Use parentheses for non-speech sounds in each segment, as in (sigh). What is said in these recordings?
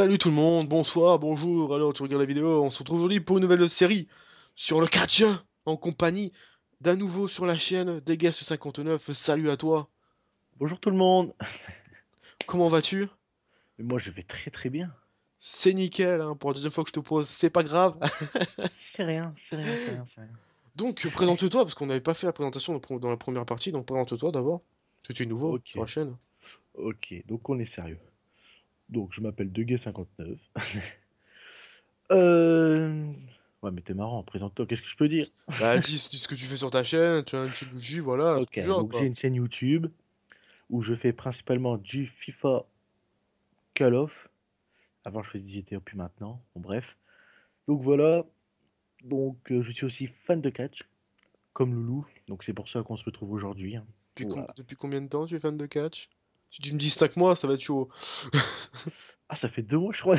Salut tout le monde, bonsoir, bonjour, alors tu regardes la vidéo, on se retrouve aujourd'hui pour une nouvelle série sur le catch en compagnie d'un nouveau sur la chaîne guests 59 salut à toi. Bonjour tout le monde. (laughs) Comment vas-tu Moi je vais très très bien. C'est nickel, hein. pour la deuxième fois que je te pose, c'est pas grave. (laughs) c'est rien, c'est rien, c'est rien, rien, Donc présente-toi, parce qu'on n'avait pas fait la présentation dans la première partie, donc présente-toi d'abord, tu es nouveau sur la chaîne. Ok, donc on est sérieux. Donc je m'appelle Deguet59. (laughs) Euh, ouais, mais t'es marrant, présente-toi, qu'est-ce que je peux dire Bah, dis, ce que tu fais sur ta chaîne, tu as un petit voilà. j'ai une chaîne YouTube où je fais principalement du FIFA Call of. Avant, je faisais du GTA, puis maintenant, bon, bref. Donc voilà, donc euh, je suis aussi fan de catch, comme Loulou, donc c'est pour ça qu'on se retrouve aujourd'hui. Hein. depuis combien de temps tu es fan de catch si tu me dis stack moi, ça va être chaud. (laughs) ah, ça fait deux mois, je crois.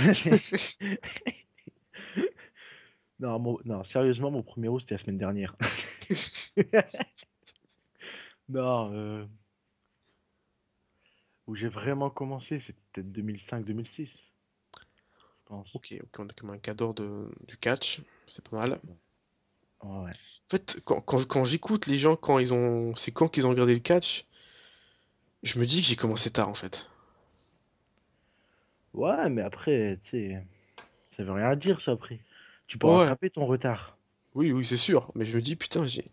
(laughs) non, sérieusement, mon premier haut, c'était la semaine dernière. (laughs) non, euh, où j'ai vraiment commencé, c'était peut-être 2005-2006. Ok, ok, on a comme un cadre du catch, c'est pas mal. Ouais. En fait, quand, quand, quand j'écoute les gens, quand ils ont, c'est quand qu'ils ont regardé le catch, je me dis que j'ai commencé tard en fait. Ouais, mais après, tu sais, ça veut rien dire ça après. Tu peux rattraper ton retard. Oui, oui, c'est sûr. Mais je me dis, putain, j'ai.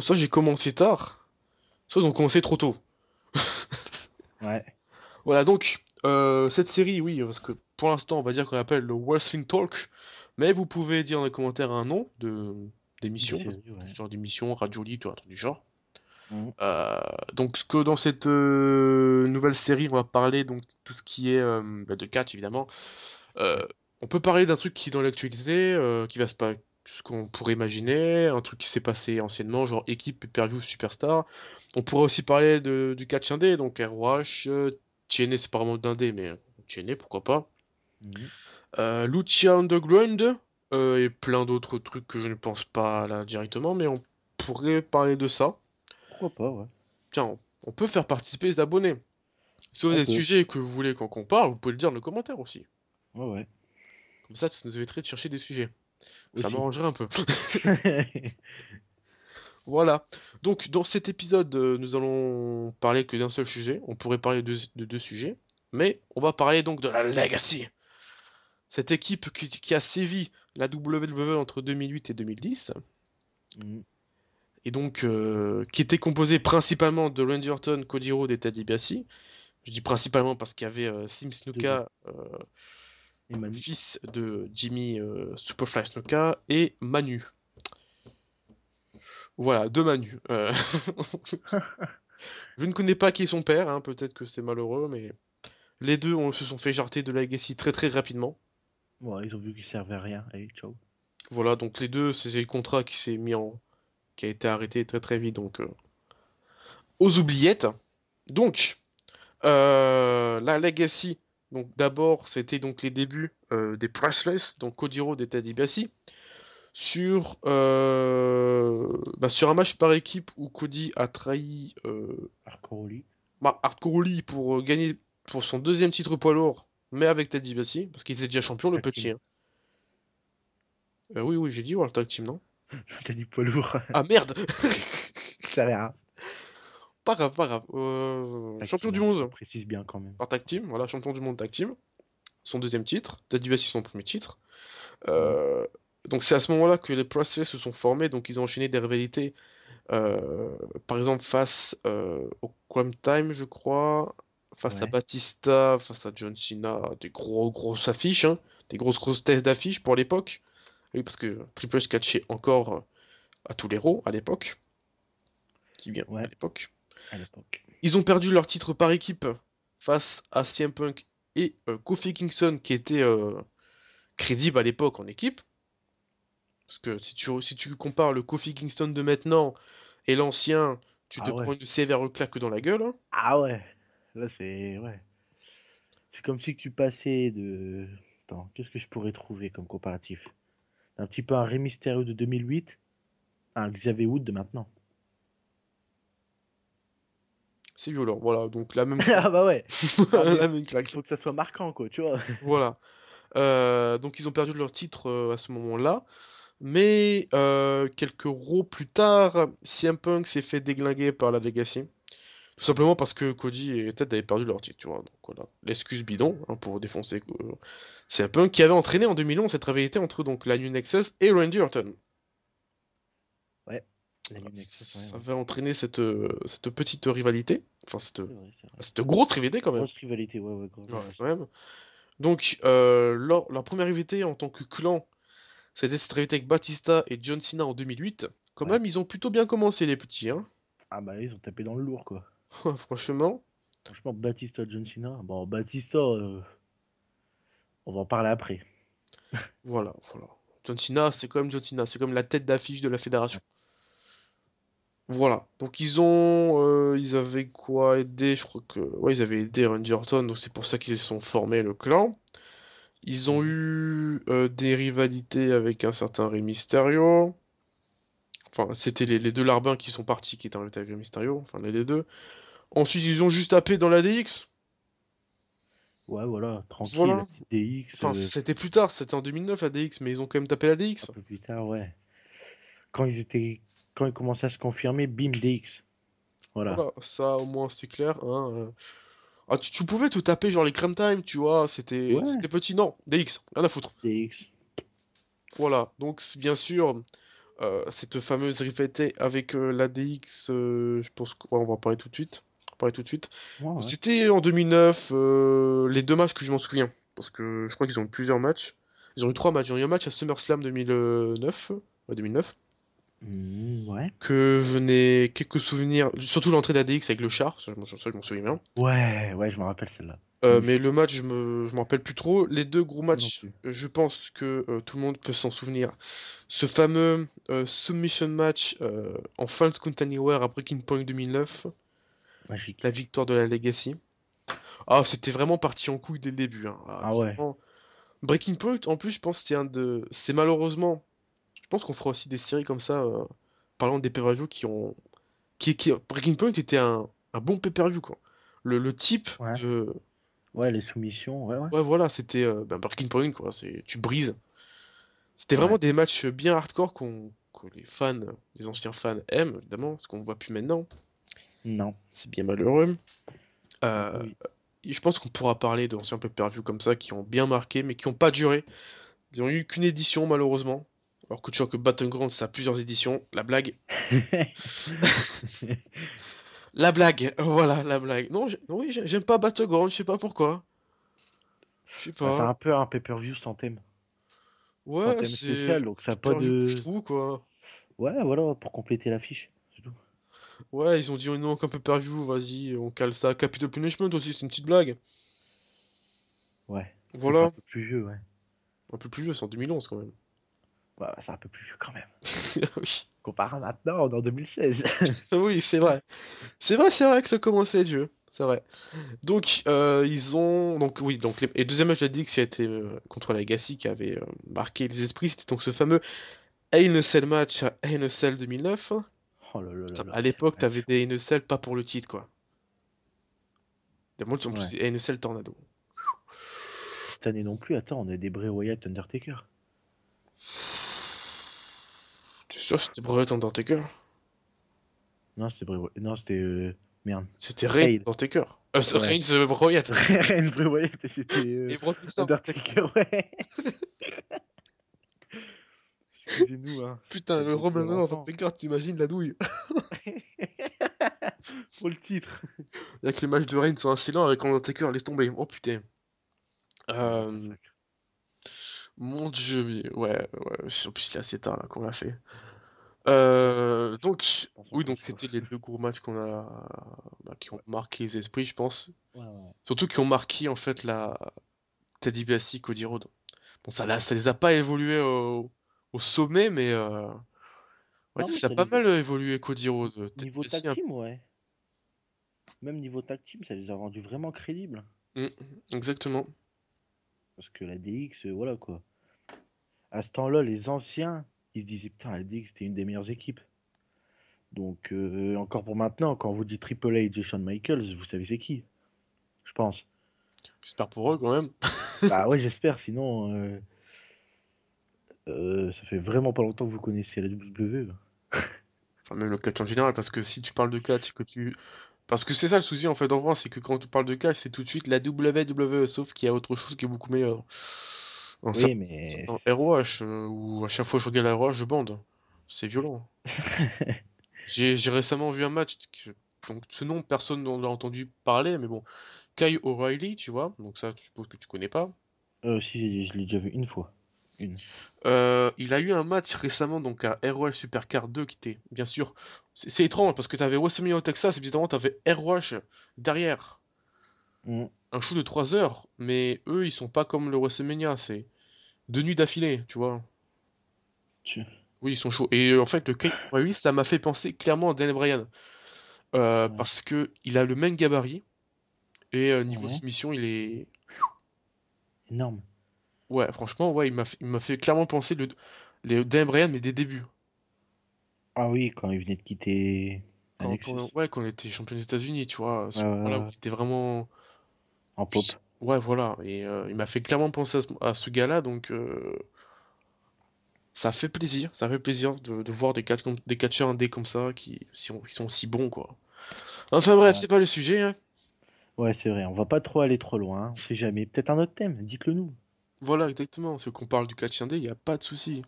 Soit j'ai commencé tard, soit ils ont commencé trop tôt. (laughs) ouais. Voilà, donc, euh, cette série, oui, parce que pour l'instant, on va dire qu'on appelle le Wrestling Talk. Mais vous pouvez dire dans les commentaires un nom de d'émission, genre d'émission, radio un truc du genre. Mhm. Euh, donc ce que dans cette euh, nouvelle série, on va parler donc tout ce qui est euh, bah, de catch évidemment. on peut parler d'un truc qui est dans l'actualité, qui va se passer, ce qu'on pourrait imaginer, un truc qui s'est passé anciennement, genre équipe, pay superstar. On pourrait aussi parler de, du catch indé, donc ROH, Tiené, c'est pas vraiment d'indé, mais Tiené, pourquoi pas. Mmh. Lucha Underground et plein d'autres trucs que je ne pense pas là directement, mais on pourrait parler de ça. Pourquoi pas, Tiens, on, peut faire participer les abonnés. sur des sujets que vous voulez qu'on parle, vous pouvez le dire dans les commentaires aussi. Ouais, ouais. Comme ça, ça nous éviterait de chercher des sujets. Ça m'arrangerait un peu. (laughs) (laughs) voilà. Donc, dans cet épisode, euh, nous allons parler que d'un seul sujet. On pourrait parler de, deux sujets. Mais on va parler donc de la Legacy. Cette équipe qui, a sévi la WWE entre 2008 et 2010 et donc euh, qui était composé principalement de Randy Orton, Cody Rhodes et Je dis principalement parce qu'il y avait euh, Sim Snuka, et euh, fils de Jimmy Superfly Snuka, et Manu. Voilà, deux Manu. (laughs) Je ne connais pas qui est son père, hein, peut-être que c'est malheureux, mais les deux on, se sont fait jarter de Legacy très très rapidement. ils ont vu qu'ils servaient à rien. Et ciao. Voilà, donc les deux, c'est le contrat qui s'est mis en, qui a été arrêté très très vite, donc euh. aux oubliettes. Donc, euh, la Legacy, donc d'abord, c'était donc les débuts euh, des Priceless, donc Cody Rhodes et Teddy Bassi, sur, bah, sur un match par équipe où Cody a trahi Hardcore bah, pour gagner pour son deuxième titre poids lourd, mais avec Teddy Bassi, parce qu'il était déjà champion, le petit. Hein. oui, oui, j'ai dit World Tag Team, non (laughs) T'as dit poids lourd. Ah merde (laughs) Ça verra. Hein. Pas grave, pas grave. Euh, champion du monde. Précise bien quand même. Par tag team, voilà, champion du monde tag team. Son deuxième titre. Daddy c'est son premier titre. Euh, donc c'est à ce moment-là que les Process se sont formés, donc ils ont enchaîné des rivalités. Euh, par exemple, face au Crime Time, je crois, face à Batista, face à John Cena, des gros grosses affiches, hein. des grosses grosses tests d'affiches pour l'époque. Oui, parce que Triple H catchait encore euh, à tous les à l'époque. Qui bien à l'époque. Ils ont perdu leur titre par équipe face à CM Punk et euh, Kofi Kingston qui était euh, crédible à l'époque en équipe. Parce que si tu, si tu compares le Kofi Kingston de maintenant et l'ancien, tu te ah prends une sévère claque dans la gueule. Hein. Ah ouais, là c'est. Ouais. C'est comme si tu passais de. Attends, qu'est-ce que je pourrais trouver comme comparatif un petit peu un Rémy de 2008 un Xavier Wood de maintenant. C'est violent, voilà. Donc la même. (laughs) ah bah ouais. (laughs) la même claque. Faut que ça soit marquant, quoi, tu vois. (laughs) voilà. Euh, donc ils ont perdu leur titre euh, à ce moment-là. Mais euh, quelques roues plus tard, CM Punk s'est fait déglinguer par la Legacy. Tout simplement parce que Cody et Ted avaient perdu leur titre, tu vois. Donc l'excuse bidon hein, pour défoncer euh, C'est un un qui avait entraîné en 2011 cette rivalité entre donc la New Nexus et Randy Orton. Ouais. La New Nexus, Ça avait entraîné euh, cette, petite rivalité, enfin cette, cette grosse rivalité quand même. Grosse rivalité, ouais, quand même. Donc leur, première rivalité en tant que clan, c'était cette rivalité avec Batista et John Cena en 2008. Quand même, ils ont plutôt bien commencé les petits. Hein. Ah bah ils ont tapé dans le lourd quoi. (laughs) Franchement. Franchement, Batista John Cena. Bon, Batista, euh, on va en parler après. (laughs) voilà, voilà. John Cena, c'est quand même John Cena. C'est comme la tête d'affiche de la fédération. Voilà. Donc ils ont, euh, ils avaient quoi aidé Je crois que, ouais, ils avaient aidé Randy Donc c'est pour ça qu'ils se sont formés le clan. Ils ont eu euh, des rivalités avec un certain Rey Mysterio. Enfin, c'était les, deux larbins qui sont partis, qui étaient arrivés avec Mysterio, enfin les deux. Ensuite, ils ont juste tapé dans la DX. Ouais, voilà, tranquille, la DX. Enfin, euh, C'était plus tard, c'était en 2009 la DX, mais ils ont quand même tapé la DX. plus tard, ouais. Quand ils, étaient... quand ils commençaient à se confirmer, bim, DX. Voilà. ça, au moins, c'est clair. Hein, euh. Ah, tu, pouvais te taper genre les crème time, tu vois, c'était petit. Non, DX, rien à foutre. DX. Voilà, donc bien sûr, euh, cette fameuse répétée avec euh, l'ADX, euh, je pense qu'on va en parler tout de suite. parler tout de suite. C'était en 2009, les deux matchs que je m'en souviens, parce que je crois qu'ils ont eu plusieurs matchs. Ils ont eu trois matchs. Ils ont eu un match à SummerSlam 2009, ouais, 2009. Que mmh, ouais. Que quelques souvenirs, surtout l'entrée d'ADX avec le char, je m'en souviens. Ouais, ouais, je me rappelle celle-là. Euh, mhm. mais le match, je me, je m'en rappelle plus trop. Les deux gros matchs, euh, je pense que euh, tout le monde peut s'en souvenir. Ce fameux submission match en fin de Count à Breaking Point 2009. Magique. La victoire de la Legacy. Ah, c'était vraiment parti en couille dès le début. Hein. Ah, ah, ouais. Breaking Point, en plus, je pense que c'est un de. C'est malheureusement. Je pense qu'on fera aussi des séries comme ça, parlant des pay-per-view qui ont. Qui, qui... Breaking Point était un, un bon pay-per-view, quoi. Le, le type de Ouais, les soumissions, ouais, ouais. ouais voilà, c'était un euh, ben, bah, Breaking Point, quoi. tu brises. C'était vraiment des matchs bien hardcore qu'on, que les fans, les anciens fans aiment, évidemment, ce qu'on voit plus maintenant. Non. C'est bien malheureux. Euh, je pense qu'on pourra parler d'anciens pay per comme ça qui ont bien marqué, mais qui n'ont pas duré. Ils n'ont eu qu'une édition, malheureusement. Alors que tu vois que Battlegrounds, ça a plusieurs éditions. La blague. (laughs) (laughs) La blague, voilà, la blague. Non, oui, j'aime pas Battleground, je sais pas pourquoi. Je sais bah, pas. c'est un peu un pay-per-view sans thème. Ouais, sans thème spécial, donc ça pas de. Trou, quoi. Ouais, voilà, pour compléter l'affiche. Ouais, ils ont dit non, qu'un pay-per-view, vas-y, on cale ça. Capital Punishment aussi, c'est une petite blague. Ouais. Voilà. Un peu plus vieux, ouais. Un peu plus vieux, c'est en 2011 quand même. Bah, c'est un peu plus vieux quand même. (laughs) Comparé maintenant, on est en 2016. (laughs) oui, c'est vrai. C'est vrai, c'est vrai que ça commençait le vieux. C'est vrai. Donc, euh, ils ont. Donc, oui, donc les... et deuxième match dit que c'était Contre contre Legacy qui avait euh, marqué les esprits. C'était donc ce fameux a match à 2009. Hein. Oh là là là à l'époque, t'avais des cell pas pour le titre, quoi. Les moi, sont Tornado. Cette année non plus, attends, on a des Bray Wyatt Undertaker. vois c'était Bret Undertaker. Non, c'était Non, c'était. Euh, merde. C'était Reign Undertaker. Euh, ouais. Reign the Bray Reign Bray Wyatt, c'était. Euh... Et Undertaker, ouais. (laughs) Excusez-nous, hein. Putain, le Roman Undertaker, t'imagines la douille. (laughs) Pour le titre. Y'a que les matchs de Reign sont assez insolents avec Undertaker, laisse tomber. Oh putain. Ah, euh... Mon dieu, mais ouais, ouais, en plus, c'est assez tard là qu'on l'a fait. Euh, donc, oui, donc c'était les deux gros matchs qu'on a, bah, qui ont marqué les esprits, je pense. Surtout qui ont marqué en fait la Teddy Biassi, Cody Bon, ça, là, ça les a pas évolué au, sommet, mais, euh, ça, a pas mal évolué Cody Niveau tag team, ouais. Même niveau tag team, ça les a rendus vraiment crédibles. Mmh, mmh, exactement. Parce que la DX, euh, voilà quoi. À ce temps-là, les anciens, ils putain, elle putain, c'était une des meilleures équipes. Donc, euh, encore pour maintenant, quand vous dit Triple a et Michaels, vous savez c'est qui, je pense. J'espère pour eux quand même. (laughs) bah ouais, j'espère, sinon euh, euh, ça fait vraiment pas longtemps que vous connaissez la WWE. (laughs) enfin, même le catch en général, parce que si tu parles de catch, que tu. Parce que c'est ça le souci en fait en c'est que quand tu parles de catch, c'est tout de suite la WWE, sauf qu'il y a autre chose qui est beaucoup meilleure oui, mais. En ROH, euh, où à chaque fois que je regarde la ROH, je bande. C'est violent. (laughs) J'ai récemment vu un match. Donc, ce nom, personne n'en a entendu parler, mais bon. Kai O'Reilly, tu vois. Donc, ça, je suppose que tu connais pas. Euh, si, je l'ai déjà vu une fois. Une. Euh, il a eu un match récemment donc à ROH Supercar 2 qui était bien sûr c'est étrange parce que tu avais WrestleMania au Texas et bizarrement avais ROH derrière. Mm un show de 3 heures, mais eux, ils sont pas comme le WrestleMania, c'est deux nuits d'affilée, tu vois. Oui, ils sont chauds. Et euh, en fait, le Kate (laughs) ça m'a fait penser clairement à Daniel Bryan. Euh, parce que il a le même gabarit. Et euh, niveau mission, submission, il est. Énorme. Ouais, franchement, ouais, il m'a fait, fait, clairement penser le, Dan Daniel Bryan, mais des débuts. Ah oui, quand il venait de quitter. ouais, quand on était champion des États-Unis, tu vois. vraiment ouais, voilà. Et euh, il m'a fait clairement penser à ce, gars-là, donc euh, ça fait plaisir. Ça fait plaisir de, voir des, catch des catcheurs indés comme ça qui, sont aussi bons, quoi. Enfin bref, c'est pas le sujet. Hein. Ouais, c'est vrai. On va pas trop aller trop loin. On sait jamais. Peut-être un autre thème. Dites-le nous. Voilà, exactement. C'est qu'on parle du catch indé, il n'y a pas de souci.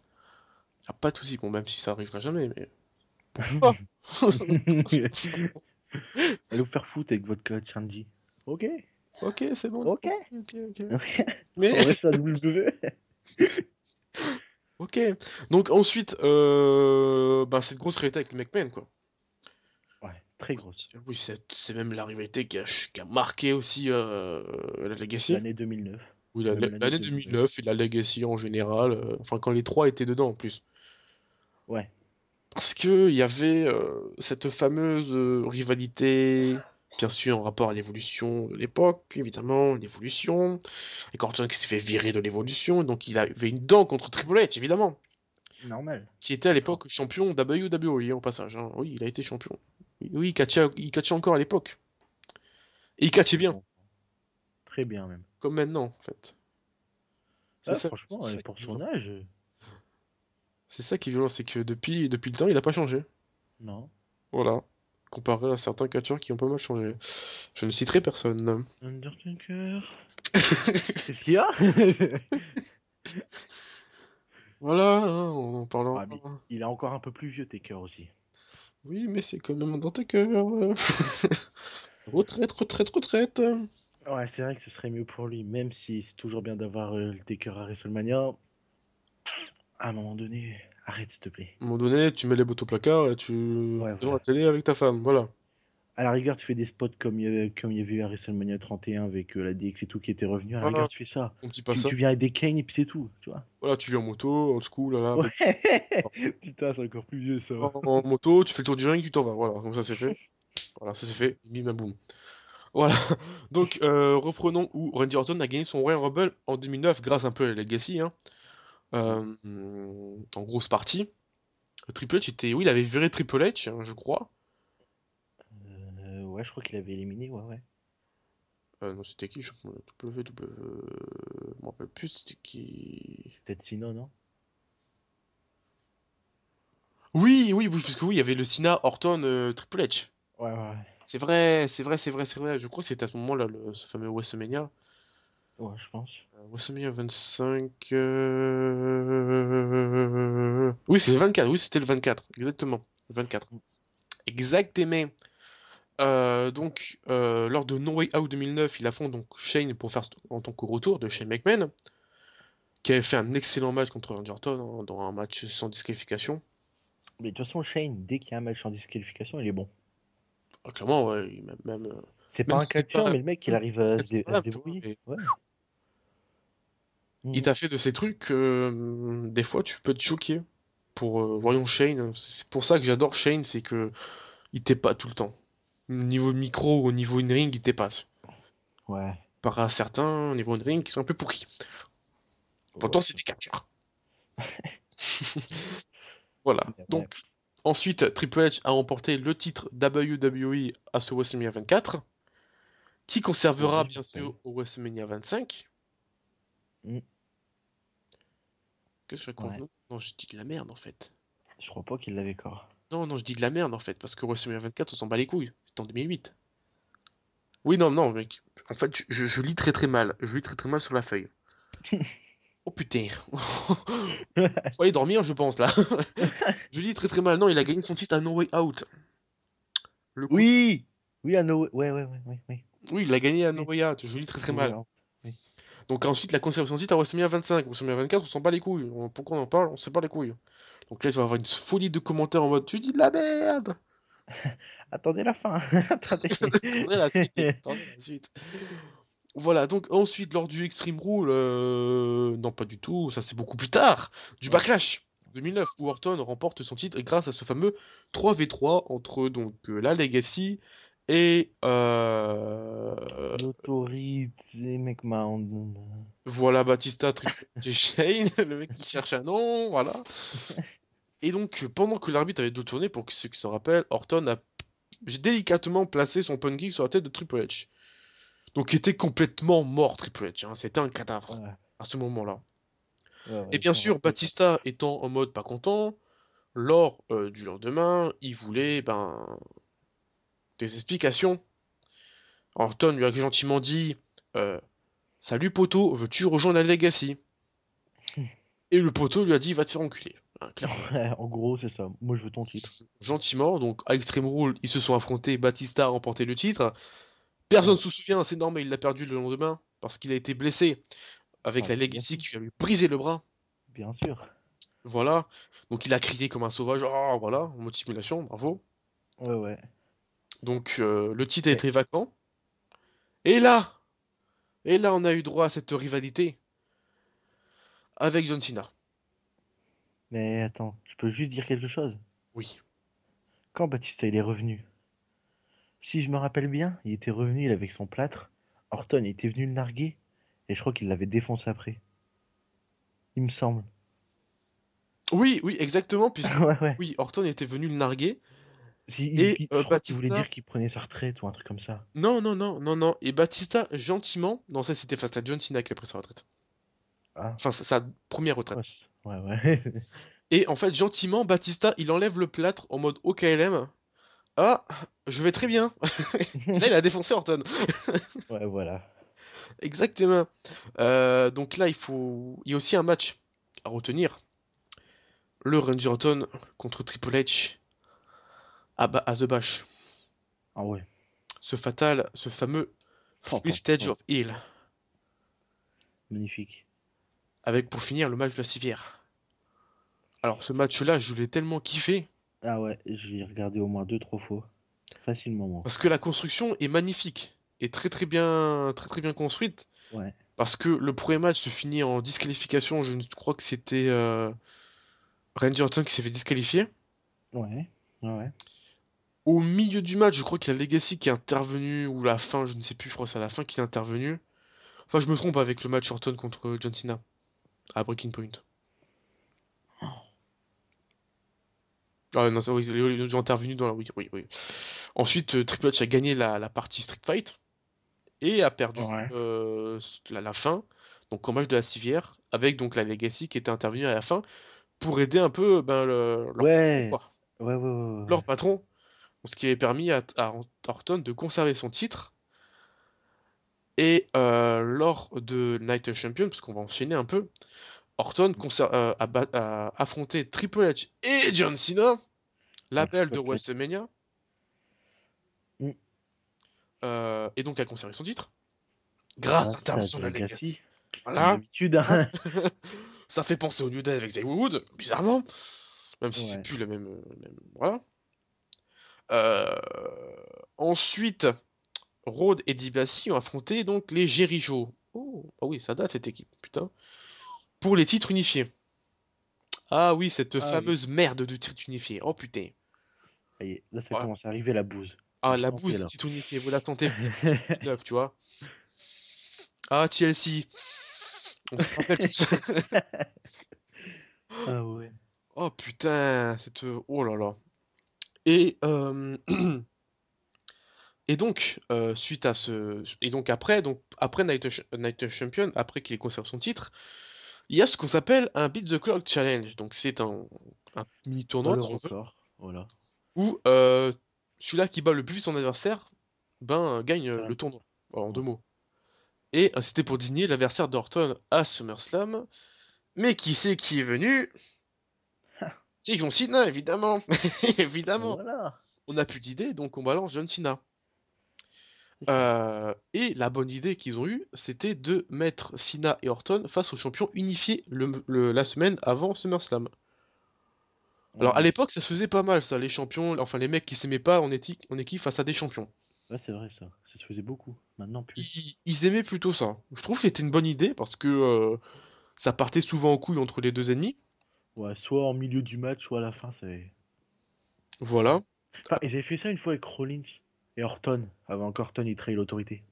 a pas de souci, bon, même si ça arrivera jamais, mais. (laughs) Allez vous faire foutre avec votre coach, indé. Ok. Ok, c'est bon. Ok. okay, (laughs) Mais... On reste le (laughs) ok. Donc ensuite, euh, bah, cette grosse rivalité avec McMahon, quoi. Ouais, très grosse. Oui, c'est même la rivalité qui a, qui a marqué aussi euh, la Legacy. L'année 2009. Oui, l'année 2009, et la Legacy en général. Euh, enfin, quand les trois étaient dedans en plus. Ouais. Parce qu'il y avait cette fameuse rivalité bien sûr en rapport à l'évolution de l'époque, évidemment, l'évolution, et quand qui s'est fait virer de l'évolution, donc il avait une dent contre Triple H, évidemment. Normal. Qui était à l'époque champion WWE au passage. Hein. Oui, il a été champion. Oui, il catchait, il encore à l'époque. Et il catchait bien. Très bien même. Comme maintenant, en fait. Ah, franchement, pour C'est ça qui est violent, c'est que depuis, depuis le temps, il n'a pas changé. Non. Voilà comparé à certains catcheurs qui ont pas mal changé. Je ne citerai personne. Undertaker. C'est ce Voilà, en parlant. Ah, il a encore un peu plus vieux, Taker aussi. Oui, mais c'est quand même dans Undertaker. (laughs) retraite, retraite, retraite. Ouais, c'est vrai que ce serait mieux pour lui, même si c'est toujours bien d'avoir euh, le Taker à WrestleMania. À un moment donné arrête s'il te plaît. À un moment donné, tu mets les bottes au placard et tu ouais, dans la télé avec ta femme, voilà. À la rigueur, tu fais des spots comme il y avait, comme il y avait eu à WrestleMania 31 avec euh, la DX et tout qui était revenu. À la rigueur, tu fais ça. tu, tu, viens avec des canes et puis c'est tout, tu vois. Voilà, tu viens en moto, en school, là, là. (laughs) Putain, c'est encore plus vieux ça. En, moto, tu fais le tour du ring, tu t'en vas, voilà. Donc ça c'est fait. (laughs) voilà, ça c'est fait. Bim, boum. Voilà. Donc, euh, reprenons où Randy Orton a gagné son Royal Rumble en 2009 grâce un peu à Legacy. Hein. Euh, en grosse partie. Euh, Triple H était. Oui, il avait viré Triple H, hein, je crois. Euh, ouais, je crois qu'il avait éliminé, ouais, ouais. non, c'était qui Je ne me rappelle plus, c'était qui Peut-être Sina, non Oui, oui, parce que oui, il y avait le Sina, Orton, Triple H. Ouais, ouais. C'est vrai, c'est vrai, c'est vrai, c'est vrai. Je crois que c'était à ce moment-là, le, ce fameux WrestleMania. Ouais, je pense. Euh, WrestleMania 25. Euh, oui, c'est le 24. Oui, c'était le 24. Exactement. Le 24. Exactement. Euh, donc, lors de No Way Out 2009, il affronte donc Shane pour faire en tant que retour de Shane McMahon, qui avait fait un excellent match contre Randy Orton hein, dans un match sans disqualification. Mais de toute façon, Shane, dès qu'il y a un match sans disqualification, il est bon. Ah, clairement, ouais, c'est pas un si mais le mec, il arrive à, se, débrouiller. Ouais. Mhm. Il t'a fait de ces trucs, euh, des fois tu peux te choquer. Pour, euh, voyons Shane, c'est pour ça que j'adore Shane, c'est que il pas tout le temps. Au niveau micro ou au niveau in-ring, il pas. Ouais. Par certains, au niveau in-ring, qui sont un peu pourris. Pourtant, c'est des captures (laughs) voilà. Donc, ensuite, Triple H a remporté le titre WWE à ce WrestleMania 24, qui conservera bien sûr au WrestleMania 25. Mm. Que je Non, je dis de la merde en fait. Je crois pas qu'il l'avait corps. Non, non, je dis de la merde en fait, parce que WrestleMania 24, on s'en bat les couilles. C'était en 2008. Oui, non, non, mec. En fait, je, lis très très mal. Je lis très très mal sur la feuille. (laughs) oh putain. (laughs) Faut aller dormir, je pense, là. (laughs) je lis très très mal. Non, il a gagné son titre à No Way Out. Oui Oui, à No Way... Oui, il a gagné à No Way Out. Je lis très très mal. Donc ensuite, la conservation de titre, a s'est à 25, on à 24, on s'en bat les couilles. pourquoi on en parle On s'en pas les couilles. Donc là, tu vas avoir une folie de commentaires en mode tu dis de la merde (laughs) Attendez la fin (laughs) (laughs) Attendez. la suite, voilà, donc ensuite, lors du Extreme Rule, euh, non, pas du tout, ça c'est beaucoup plus tard, du Backlash 2009, où Orton remporte son titre grâce à ce fameux 3v3 entre donc euh, la Legacy, et euh, l'autorité McMahon. Voilà Batista Shane, (laughs) le mec qui cherche un nom, voilà. (laughs) Et donc pendant que l'arbitre avait deux tournées, pour ceux qui se rappellent, Orton a délicatement placé son kick sur la tête de Triple H. Donc il était complètement mort Triple H, hein. c'était un cadavre à ce moment-là. et bien sûr, Batista étant en mode pas content, lors euh, du lendemain, il voulait ben des explications. Orton lui a gentiment dit euh, Salut poteau, veux-tu rejoindre la Legacy hmm. Et le poteau lui a dit Va te faire enculer. Hein, (laughs) en gros, c'est ça. Moi, je veux ton titre. Gentiment, donc à Extreme Rule, ils se sont affrontés. Batista a remporté le titre. Personne ne se souvient, c'est normal, il l'a perdu le lendemain parce qu'il a été blessé avec la Legacy qui lui a brisé le bras. Bien sûr. Voilà. Donc il a crié comme un sauvage. Oh, voilà, motivation, bravo. Ouais, ouais. Donc euh, le titre a est vacant. Et là, et là, on a eu droit à cette rivalité avec John Cena. Mais attends, je peux juste dire quelque chose Oui. Quand Batista il est revenu, si je me rappelle bien, il était revenu avec son plâtre. Orton était venu le narguer et je crois qu'il l'avait défoncé après. Il me semble. Oui, oui, exactement. Puisque, (laughs) Oui, Orton était venu le narguer et il, euh, voulait dire qu'il prenait sa retraite ou un truc comme ça. Non, non, non, non, non. Et Batista, gentiment, non, ça c'était face à John Cena qui a pris sa retraite. Ah. Enfin, sa, première retraite. Ouais, ouais. et en fait, gentiment, Batista, il enlève le plâtre en mode OKLM. Ah, je vais très bien. (laughs) là, il a défoncé Orton. (laughs) ouais, voilà. Exactement. Euh, donc là, il faut. Il y a aussi un match à retenir. Le Randy Orton contre Triple H à, The Bash. Ah ouais. Ce fatal, ce fameux Free Stage of Hill. Magnifique. Avec pour finir le match de la civière. Alors ce match-là, je l'ai tellement kiffé. Ah ouais, je l'ai regardé au moins deux trois fois, facilement. Parce que la construction est magnifique et très très bien, très très bien construite. Ouais. Parce que le premier match se finit en disqualification. Je crois que c'était euh, Randy Orton qui s'est fait disqualifier. Ouais. Ouais au milieu du match, je crois qu'il y a Legacy qui est intervenu, ou la fin, je ne sais plus, je crois que c'est à la fin qu'il est intervenu. Enfin, je me trompe avec le match Orton contre John Cena à Breaking Point. Oh. Ah non, ça, intervenu dans la. Oui, oui, oui. Ensuite, euh, Triple H a gagné la, partie Street Fight et a perdu euh, la, fin, donc en match de la civière, avec donc la Legacy qui était intervenue à la fin pour aider un peu ben, leur, ouais, leur patron ce qui avait permis à, Orton de conserver son titre. Et euh, lors de Night of Champions, parce va enchaîner un peu, Orton euh, a, affronté Triple H et John Cena, l'appel de WrestleMania, mm. euh, et donc a conservé son titre grâce à l'intervention de Legacy. Voilà. Hein. (laughs) ça fait penser au New Day avec Zaywood bizarrement, même si c'est plus le même, Voilà. Euh, ensuite, Rhodes et Dibassi ont affronté donc les Jericho. Oh, ah oui, ça date cette équipe, putain. Pour les titres unifiés. Ah oui, cette ah fameuse merde du titre unifié. Oh putain. Là, ça commence à arriver la bouse. Ah, la, bouse du titre unifié, vous la sentez. (laughs) tu vois. Ah, Chelsea. On se rappelle (laughs) ah ouais. Oh putain, cette. Oh là là. Et, euh, (clears throat) et donc, euh, suite à ce. Et donc après, donc, après Night, Night Champion, après qu'il conserve son titre, il y a ce qu'on s'appelle un Beat the Clock Challenge. Donc c'est un, un mini-tournoi. Si voilà. Où euh, celui-là qui bat le plus son adversaire, ben gagne le tournoi. en deux mots. Et euh, c'était pour désigner l'adversaire d'Orton à SummerSlam. Mais qui sait qui est venu ils ont Cena, évidemment. (laughs) évidemment. On n'a plus d'idée, donc on balance John Cena. Euh, et la bonne idée qu'ils ont eue, c'était de mettre Cena et Orton face aux champions unifiés la semaine avant SummerSlam. Alors à l'époque, ça se faisait pas mal, ça, les champions, enfin les mecs qui s'aimaient pas en, éthique, en équipe face à des champions. Ouais, c'est vrai, ça. Ça se faisait beaucoup. Maintenant, plus. Ils, aimaient plutôt ça. Je trouve que c'était une bonne idée parce que euh, ça partait souvent en couille entre les deux ennemis soit en milieu du match, soit à la fin, c'est. Voilà. j'ai fait ça une fois avec Rollins et Orton, avant qu'Orton il trahit l'autorité.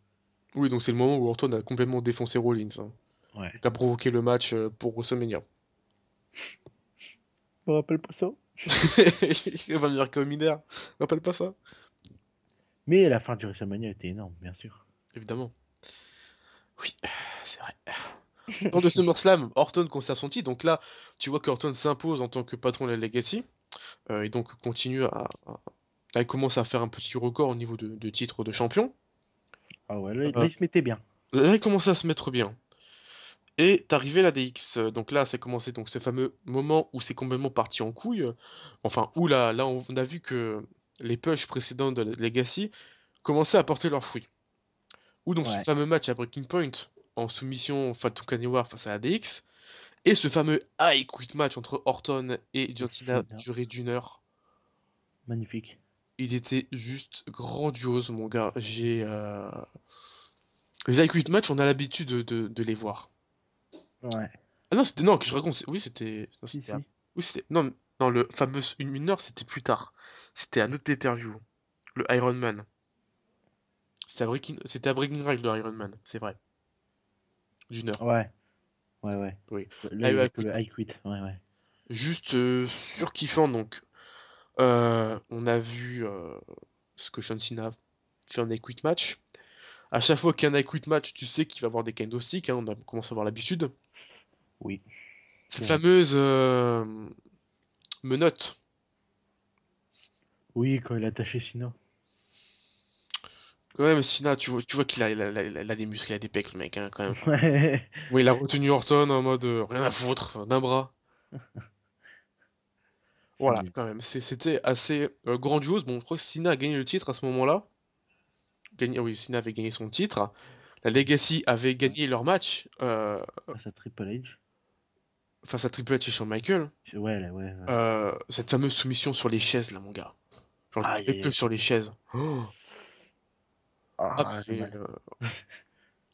Oui, donc c'est le moment où Orton a complètement défoncé Rollins. Hein. provoqué le match euh, pour WrestleMania. Je (laughs) me rappelle pas ça. (laughs) va comme Je me rappelle pas ça. Mais la fin du WrestleMania était énorme, bien sûr. Évidemment. Oui, euh, c'est vrai. Lors de SummerSlam, Orton conserve son titre. Donc là, tu vois que Orton s'impose en tant que patron de la Legacy. Euh, et donc continue à, il commence à faire un petit record au niveau de, de titre de champion. Ah ouais, là, euh, il se mettait bien. Là, il commençait à se mettre bien. Et t'arrivais la DX. Donc là, a commencé donc ce fameux moment où c'est complètement parti en couille. Enfin, où là, là on a vu que les pushs précédents de Legacy commençaient à porter leurs fruits. Ou donc ce fameux match à Breaking Point en soumission Fatou Kaniwar face à ADX. Et ce fameux high quit match entre Orton et John Cena duré d'une heure. Magnifique. Il était juste grandiose, mon gars. J'ai. Euh, les high quit match, on a l'habitude de, les voir. Ouais. Ah non, c'était. Non, que je raconte. Oui, c'était. Non, si, non, non, le fameux une heure, c'était plus tard. C'était à notre interview Le Iron Man. C'était à Breaking, c'était à de Iron Man, c'est vrai d'une heure. Ouais. Ouais, ouais. Le, ah, Ouais, ouais. Juste euh, sur surkiffant, donc. Euh, on a vu euh, ce que Sean a fait en high quit match. À chaque fois qu'il y a un quit match, tu sais qu'il va avoir des kendo sticks. Hein, on a commencé à avoir l'habitude. Oui. Cette fameuse menotte. Oui, quand il a attaché Sina quand même, Sina, tu vois, tu vois qu'il a, il a, des muscles, il a des pecs, le mec, hein, quand même. (laughs) Ouais. Oui, il a retenu Orton en mode euh, rien à foutre, d'un bras. (laughs) voilà, quand même, c'était assez euh, grandiose. Bon, je crois que Sina a gagné le titre à ce moment-là. Oui, Sina avait gagné son titre. La Legacy avait gagné leur match. Euh, face à Triple H. Face à Triple H et Sean Michael. Ouais, cette fameuse soumission sur les chaises, là, mon gars. Genre, y sur les chaises. (gasps) (gasps) Oh. Ah, ah, euh, euh,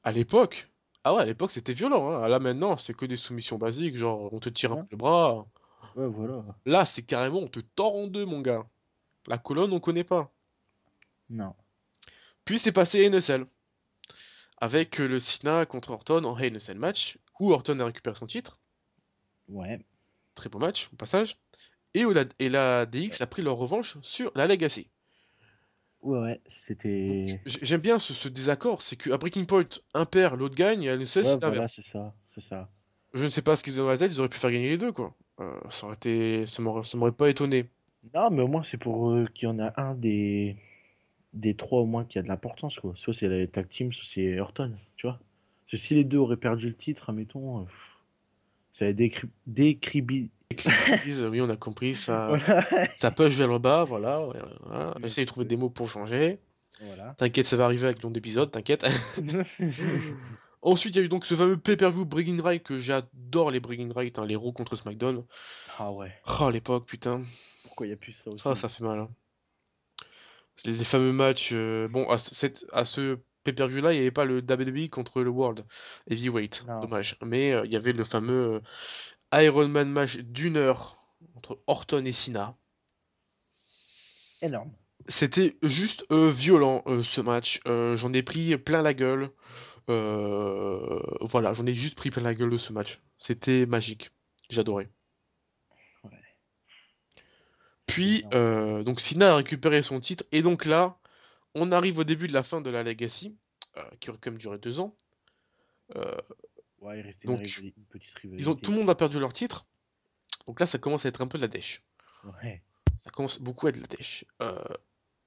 à l'époque, ah ouais, à l'époque c'était violent. Hein. Là maintenant, c'est que des soumissions basiques, genre on te tire un peu le bras. voilà. Là, c'est carrément on te tord en deux, mon gars. La colonne, on connaît pas. Non. Puis c'est passé à NSL. Avec euh, le Sina contre Orton en NSL match, où Orton a récupéré son titre. Ouais. Très beau match, au passage. Et, et la DX a pris leur revanche sur la Legacy. Ouais, c'était. J'aime bien ce, désaccord, c'est qu'à Breaking Point, un perd, l'autre gagne, et à c'est c'est ça, c'est ça. Je ne sais pas ce qu'ils ont dans la tête, ils auraient pu faire gagner les deux, quoi. Euh, ça aurait été. Ça m'aurait pas étonné. Non, mais au moins, c'est pour euh, qu'il y en a un des. des trois, au moins, qui a de l'importance, quoi. Soit c'est la tag team, soit c'est Hurton, tu vois. Parce si les deux auraient perdu le titre, admettons, euh, ça a décri... décribi oui on a compris ça (laughs) ça push vers le bas voilà, voilà. de trouver des mots pour changer voilà. t'inquiète ça va arriver avec le nombre d'épisodes t'inquiète (laughs) ensuite il y a eu donc ce fameux pay-per-view Breaking Right que j'adore les Breaking Right hein, les Raw contre SmackDown ah ouais oh l'époque putain pourquoi il n'y a plus ça aussi ah, ça fait mal hein. les, fameux matchs euh, bon à, cette, à ce pay-per-view là, il n'y avait pas le WWE contre le World Heavyweight, dommage. Mais euh, il y avait le fameux euh, Ironman match d'une heure entre Orton et Cena. Énorme. C'était juste euh, violent euh, ce match. Euh, j'en ai pris plein la gueule. voilà, j'en ai juste pris plein la gueule de ce match. C'était magique. J'adorais. Puis, donc Cena a récupéré son titre. Et donc là, on arrive au début de la fin de la Legacy, qui aurait quand même duré deux ans. Donc, Ils ont, tout le monde a perdu leur titre. Donc là, ça commence à être un peu de la dèche. Ça commence beaucoup à être de la dèche. Euh,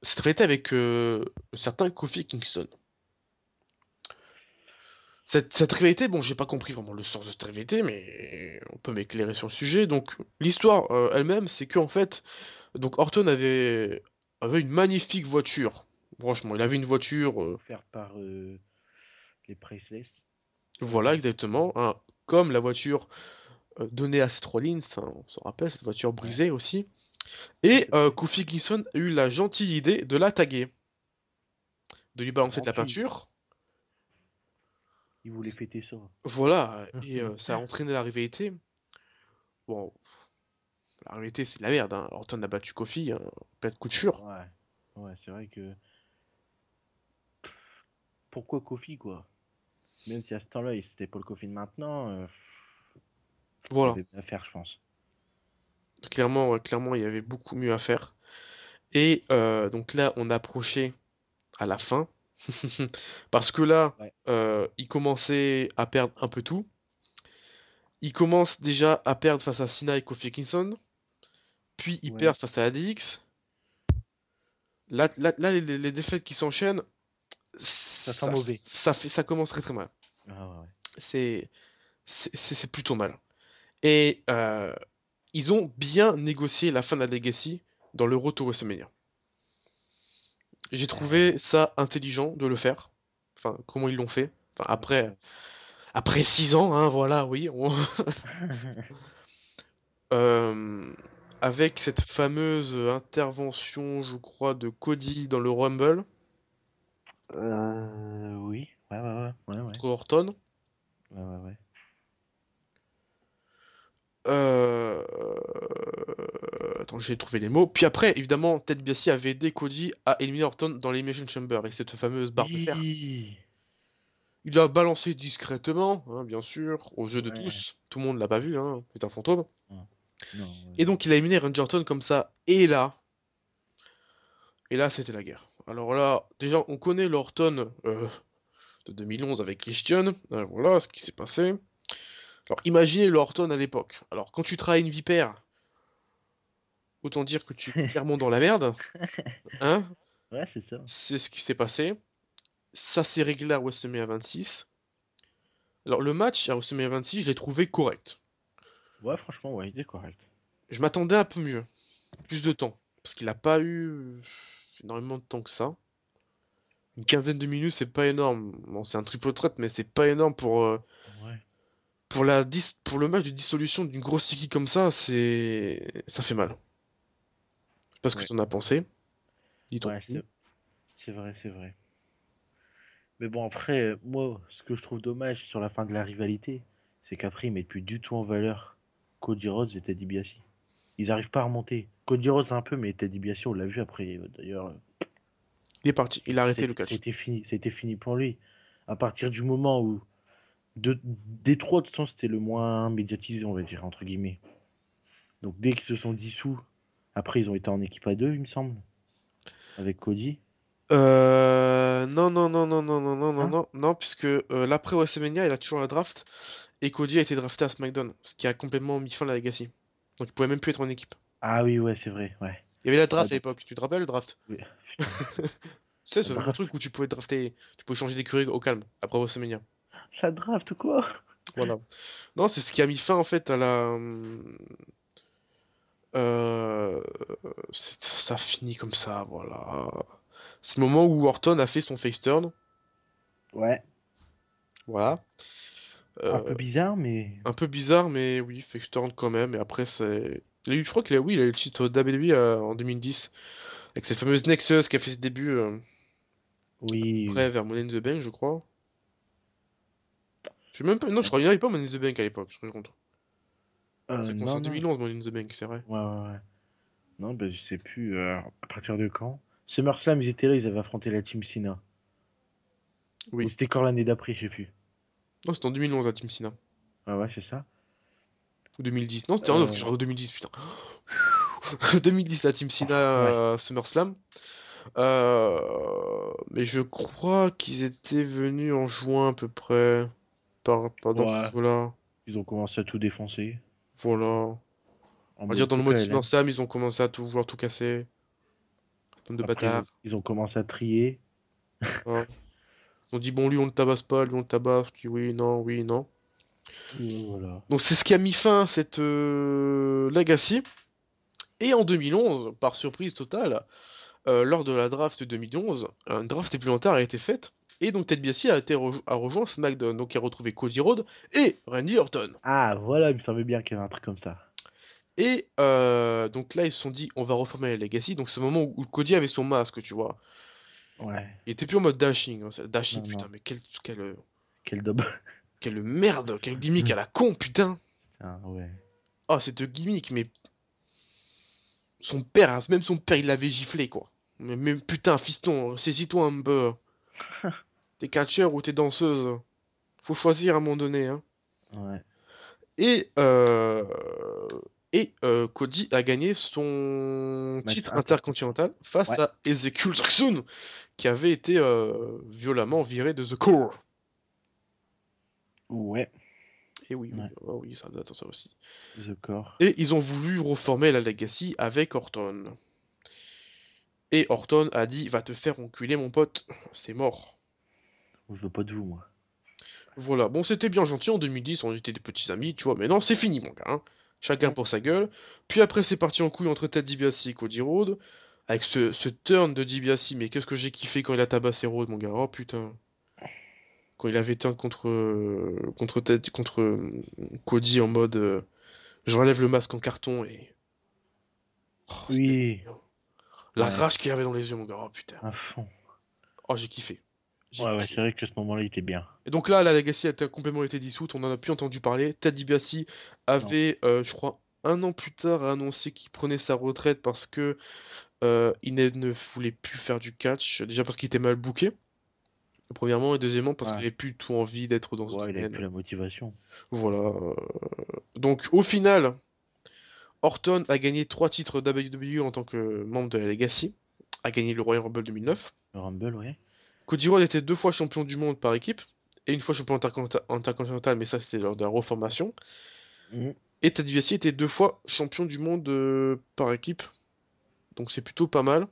c'est avec euh, Certains Kofi Kingston. Cette, cette rivalité, bon, j'ai pas compris vraiment le sens de cette rivalité, mais on peut m'éclairer sur le sujet. Donc, l'histoire euh, elle-même, c'est que en fait, donc Orton avait, avait une magnifique voiture. Franchement, il avait une voiture. Euh, Offerte par les Priceless. Voilà, exactement. Hein. Comme la voiture euh, donnée à Strollins, hein, on se rappelle, cette voiture brisée aussi. Et euh, Kofi Gison a eu la gentille idée de la taguer, de lui balancer de la peinture. Il voulait fêter ça. Voilà, (laughs) et euh, ça a entraîné la rivalité. Bon, la rivalité, c'est de la merde. Hein. a battu Kofi, hein, plein de couture. Ouais, ouais c'est vrai que. Pourquoi Kofi, quoi même si à ce temps-là, c'était pas le Coffin maintenant, euh, voilà. il y avait à faire, je pense. Clairement, clairement, il y avait beaucoup mieux à faire. Et euh, donc là, on approchait à la fin. (laughs) Parce que là, euh, il commençait à perdre un peu tout. Il commence déjà à perdre face à Sina et Kofi Kingston. Puis il perd face à ADX. Là, les, défaites qui s'enchaînent, ça, mauvais. Ça, fait, ça commence très très mal. Ah c'est c'est plutôt mal. Et euh, ils ont bien négocié la fin de la Legacy dans le Roto WrestleMania. J'ai trouvé ça intelligent de le faire. Enfin, comment ils l'ont fait. Enfin, après, après 6 ans, hein, voilà, oui. (laughs) (laughs) Euh, avec cette fameuse intervention, je crois, de Cody dans le Rumble. Euh, oui, ouais, ouais, ouais. ouais, ouais. Ouais, ouais, ouais. Euh... Attends, j'ai trouvé les mots. Puis après, évidemment, Ted Biassi avait aidé Cody à éliminer Horton dans l'Elimination Chamber avec cette fameuse barre de fer. Il l'a balancé discrètement, hein, bien sûr, aux yeux de tous. Tout le monde l'a pas vu, hein. c'est un fantôme. et donc, il a éliminé Randy Orton comme ça. Et là, et là, c'était la guerre. Alors là, déjà, on connaît l'Orton euh, de 2011 avec Christian. Euh, voilà ce qui s'est passé. Alors imaginez l'Orton à l'époque. Alors quand tu travailles une vipère, autant dire que tu es clairement dans la merde. (laughs) Hein Ouais, c'est ça. C'est ce qui s'est passé. Ça s'est réglé à WrestleMania 26. Alors le match à WrestleMania 26, je l'ai trouvé correct. Ouais, franchement, ouais, il était correct. Je m'attendais un peu mieux. Plus de temps. Parce qu'il n'a pas eu énormément de temps que ça. Une quinzaine de minutes, c'est pas énorme. Bon, c'est un triple threat, mais c'est pas énorme pour. Euh, pour, la dis pour le match de dissolution d'une grosse équipe comme ça, c'est ça fait mal. Je sais pas ce que tu en as pensé. Dis c'est vrai, c'est vrai. Mais bon, après, moi, ce que je trouve dommage sur la fin de la rivalité, c'est qu'après, il met plus du tout en valeur Cody Rhodes et Teddy ils n'arrivent pas à remonter. Cody Rhodes un peu, mais Teddy sûr, on l'a vu après. Euh, d'ailleurs, euh, il est parti, il a arrêté le catch. C'était fini, c'était fini pour lui. À partir du moment où de, des trois c'était le moins médiatisé, on va dire entre guillemets. Donc dès qu'ils se sont dissous, après ils ont été en équipe à deux, il me semble, avec Cody. Euh, non, non, non, non, non, non, non, non, hein non, non, puisque l'après WrestleMania, il a toujours la draft et Cody a été drafté à SmackDown, ce qui a complètement mis fin à la Legacy. Donc il pouvait même plus être en équipe. Ah oui, ouais, c'est vrai, ouais. Il y avait la draft ah, à l'époque, tu te rappelles le draft Oui. (laughs) c'est ce truc où tu pouvais drafter, tu pouvais changer d'écurie au calme après WrestleMania. La draft ou quoi Voilà. Non, c'est ce qui a mis fin en fait à la. Euh, ça finit comme ça, voilà. C'est le moment où Orton a fait son face turn. Ouais. Voilà un euh, peu bizarre, mais. Un peu bizarre, mais oui, fait que je te rends quand même. Et après, c'est. Je crois qu'il a, oui, il a eu le titre WWE euh, en 2010, avec cette fameuse Nexus qui a fait ses débuts. Euh, oui. Après, vers Money the Bank, je crois. Je même pas... Non, je crois qu'il pas Money in the Bank à l'époque, je me compte. Euh, c'est en 2011, Money the Bank, c'est vrai. Ouais, ouais, ouais. Non, ben, je sais plus à partir de quand. SummerSlam, ils étaient là, ils avaient affronté la Team Sina. Oui. c'était quand l'année d'après, je sais plus. Non, c'était en 2011 à Team Sina. Ah ouais, c'est ça. Ou 2010. Non, c'était en 2010, euh. putain. 2010 (laughs) à Team Sina euh, SummerSlam. Euh, mais je crois qu'ils étaient venus en juin à peu près. Par, par Ils ont commencé à tout défoncer. Voilà. On va dire dans le mode SummerSlam, ils ont commencé à tout vouloir tout casser. de bâtard. Ils ont, ils ont commencé à trier. Ouais. (laughs) On dit, bon, lui, on le tabasse pas, lui, on le tabasse, puis oui, non, oui, non. Voilà. Donc c'est ce qui a mis fin à cette euh, legacy. Et en 2011, par surprise totale, euh, lors de la draft 2011, un draft supplémentaire a été fait, Et donc Ted Biassi a, été rejoint SmackDown, donc il a retrouvé Cody Rhodes et Randy Orton. Ah voilà, il me semblait bien qu'il y avait un truc comme ça. Et euh, donc là, ils se sont dit, on va reformer la Legacy. Donc c'est le moment où, Cody avait son masque, tu vois. Ouais. Il était plus en mode dashing. Hein, dashing, putain, mais quel. Quel, euh, quel (laughs) Quelle merde, Quel gimmick mm. à la con, putain. Ah ouais. Oh, de gimmick, mais. Son père, hein, même son père, il l'avait giflé, quoi. Mais, mais putain, fiston, saisis-toi un peu. (laughs) t'es catcheur ou t'es danseuse Faut choisir à un moment donné, hein. Ouais. Et. Euh et euh, Cody a gagné son titre intercontinental face à Ezekiel Jackson, qui avait été euh, violemment viré de The Core. Ouais. Et oui, oui, oh ça ça aussi. The Core. Et ils ont voulu reformer la Legacy avec Orton. Et Orton a dit Va te faire enculer, mon pote, c'est mort. Je veux pas de vous, moi. Voilà, bon, c'était bien gentil en 2010, on était des petits amis, tu vois, mais non, c'est fini, mon gars. Hein chacun mm. pour sa gueule. Puis après, c'est parti en couille entre Ted DiBiase et Cody Rhodes, avec ce, turn de DiBiase, mais qu'est-ce que j'ai kiffé quand il a tabassé Rhodes, mon gars, oh putain. Quand il avait turn contre, contre, contre euh, Cody en mode euh, je relève le masque en carton et. Oh, oui. La rage qu'il avait dans les yeux, mon gars, oh, putain. fond. Oh, j'ai kiffé. Ouais, ouais c'est vrai que ce moment-là, il était bien. Et donc là, la Legacy a complètement été dissoute, on en a plus entendu parler. Ted DiBiase avait, euh, je crois, un an plus tard, annoncé qu'il prenait sa retraite parce que euh, il ne voulait plus faire du catch. Déjà parce qu'il était mal booké, premièrement, et deuxièmement parce qu'il n'avait plus tout envie d'être dans ce ouais, Il n'avait plus la motivation. Voilà. Euh, donc au final, Orton a gagné trois titres d'AWW e en tant que membre de la Legacy, a gagné le Royal Rumble 2009. Le Rumble, ouais. Cody était deux fois champion du monde par équipe et une fois champion intercontinental, mais ça c'était lors de la reformation. Mhm. Et Ted était deux fois champion du monde euh, par équipe. Donc c'est plutôt pas mal.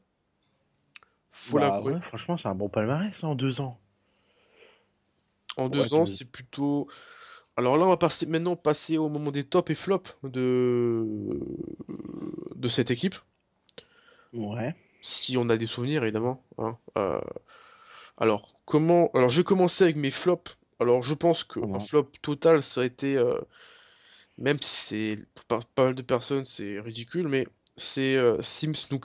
Bah franchement, c'est un bon palmarès hein, en deux ans. En deux ans, c'est plutôt. Alors là, on va passer, maintenant passer au moment des tops et flops de, de cette équipe. Ouais. Si on a des souvenirs, évidemment. Hein, euh, alors, comment. Alors, je vais commencer avec mes flops. Alors, je pense que mon flop total, ça a été. Euh, même si c'est. Pour pas, mal de personnes, c'est ridicule, mais c'est euh, sim Sims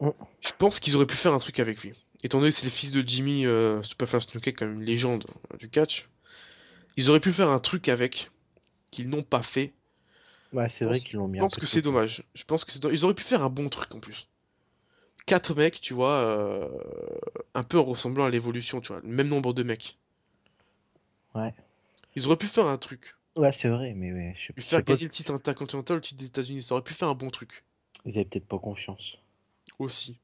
oh. Je pense qu'ils auraient pu faire un truc avec lui. Étant donné que c'est le fils de Jimmy euh, Superfast Snooker, quand même une légende hein, du catch, ils auraient pu faire un truc avec qu'ils n'ont pas fait. Ouais, c'est vrai qu'ils l'ont mis. Je pense que c'est dommage. Je pense que Ils auraient pu faire un bon truc en plus quatre mecs, tu vois, euh, un peu ressemblant à l'évolution, tu vois, le même nombre de mecs. Ouais. Ils auraient pu faire un truc. Ouais, c'est vrai, mais ouais, je sais pas. Faire quasi le titre intercontinental le titre des États-Unis, ça aurait pu faire un bon truc. Ils avaient peut-être pas confiance. Aussi.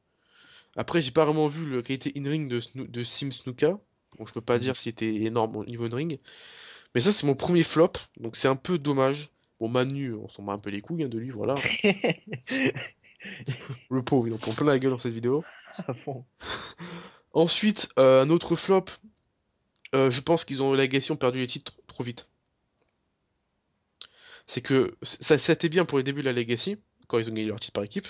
Après, j'ai pas vraiment vu le qualité in-ring de, de Sim Snuka. Bon, je peux pas mhm. dire s'il était énorme au niveau in-ring. Mais ça, c'est mon premier flop, donc c'est un peu dommage. Bon, Manu, on s'en bat un peu les couilles hein, de lui, voilà. (laughs) (laughs) Le pauvre, ils en plein la gueule dans cette vidéo. (laughs) (laughs) Ensuite, euh, un autre flop. Euh, je pense qu'ils ont la perdu les titres trop vite. C'est que ça c'était bien pour les débuts de la Legacy, quand ils ont gagné leur titre par équipe.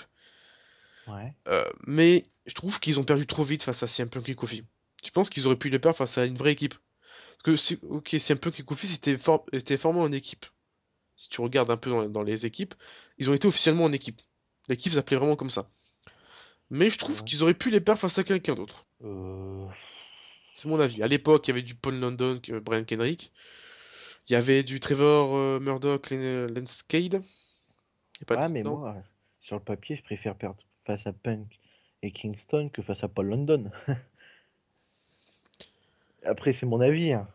Euh, mais je trouve qu'ils ont perdu trop vite face à CM Punk et Kofi. Je pense qu'ils auraient pu les perdre face à une vraie équipe. Parce que ok, CM Punk et Kofi c'était formé en équipe. Si tu regardes un peu dans les équipes, ils ont été officiellement en équipe. L'équipe s'appelait vraiment comme ça. Mais je trouve qu'ils auraient pu les perdre face à quelqu'un d'autre. Euh. C'est mon avis. À l'époque, il y avait du Paul London, Brian Kendrick. Il y avait du Trevor euh, Murdoch, Lenskade. Ah, mais moi, sur le papier, je préfère perdre face à Punk et Kingston que face à Paul London. (laughs) Après, c'est mon avis. Hein.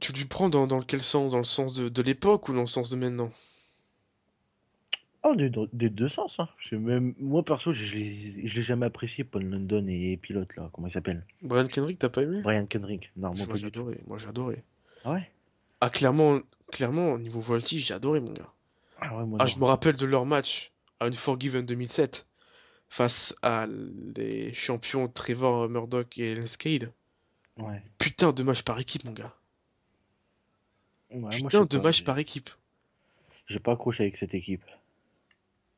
Tu lui prends dans, quel sens Dans le sens de, de l'époque ou dans le sens de maintenant Oh, des, deux sens. Hein. moi, perso, je l'ai jamais apprécié, Paul London et pilote, là. Comment il s'appelle Brian Kendrick, t'as pas aimé Brian Kendrick, non, moi, j'ai adoré. Moi, j'ai Ah ouais Ah, clairement, clairement, au niveau voltige, j'ai adoré, mon gars. Ah, ah je me rappelle de leur match à Unforgiven 2007 face à les champions Trevor Murdoch et Les Putain de match par équipe, mon gars. Putain de match par équipe. J'ai pas accroché avec cette équipe.